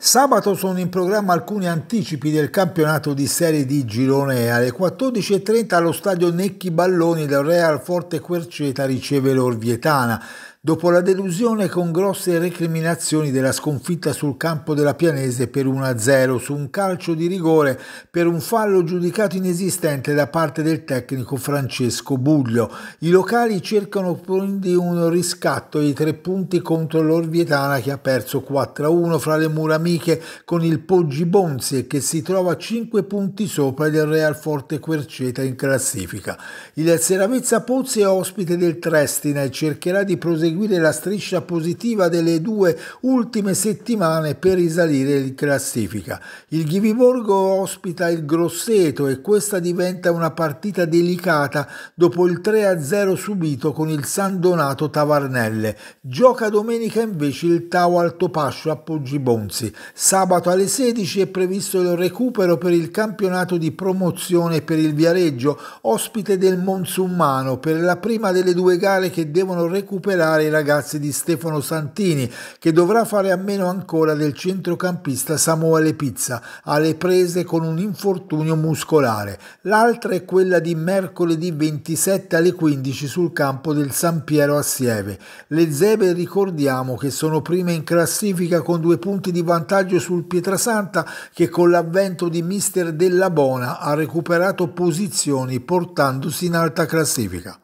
Sabato sono in programma alcuni anticipi del campionato di Serie di Girone alle 14.30 allo stadio Necchi Balloni del Real Forte Querceta riceve l'Orvietana dopo la delusione con grosse recriminazioni della sconfitta sul campo della Pianese per 1-0 su un calcio di rigore per un fallo giudicato inesistente da parte del tecnico Francesco Buglio. I locali cercano quindi un riscatto di tre punti contro l'Orvietana che ha perso 4-1 fra le mura amiche con il Poggi Bonzi e che si trova 5 punti sopra del Real Forte Querceta in classifica. Il Seravezza Pozzi è ospite del Trestina e cercherà di proseguire seguire la striscia positiva delle due ultime settimane per risalire in classifica. Il Ghiviborgo ospita il Grosseto e questa diventa una partita delicata dopo il 3-0 subito con il San Donato Tavarnelle. Gioca domenica invece il Tau Altopascio a Poggibonzi. Sabato alle 16 è previsto il recupero per il campionato di promozione per il Viareggio, ospite del Monsummano per la prima delle due gare che devono recuperare affrontare i ragazzi di Stefano Santini, che dovrà fare a meno ancora del centrocampista Samuele Pizza, alle prese con un infortunio muscolare. L'altra è quella di mercoledì 27 alle 15 sul campo del San Piero a Sieve. Le Zebe ricordiamo che sono prime in classifica con due punti di vantaggio sul Pietrasanta che con l'avvento di mister Della Bona ha recuperato posizioni portandosi in alta classifica.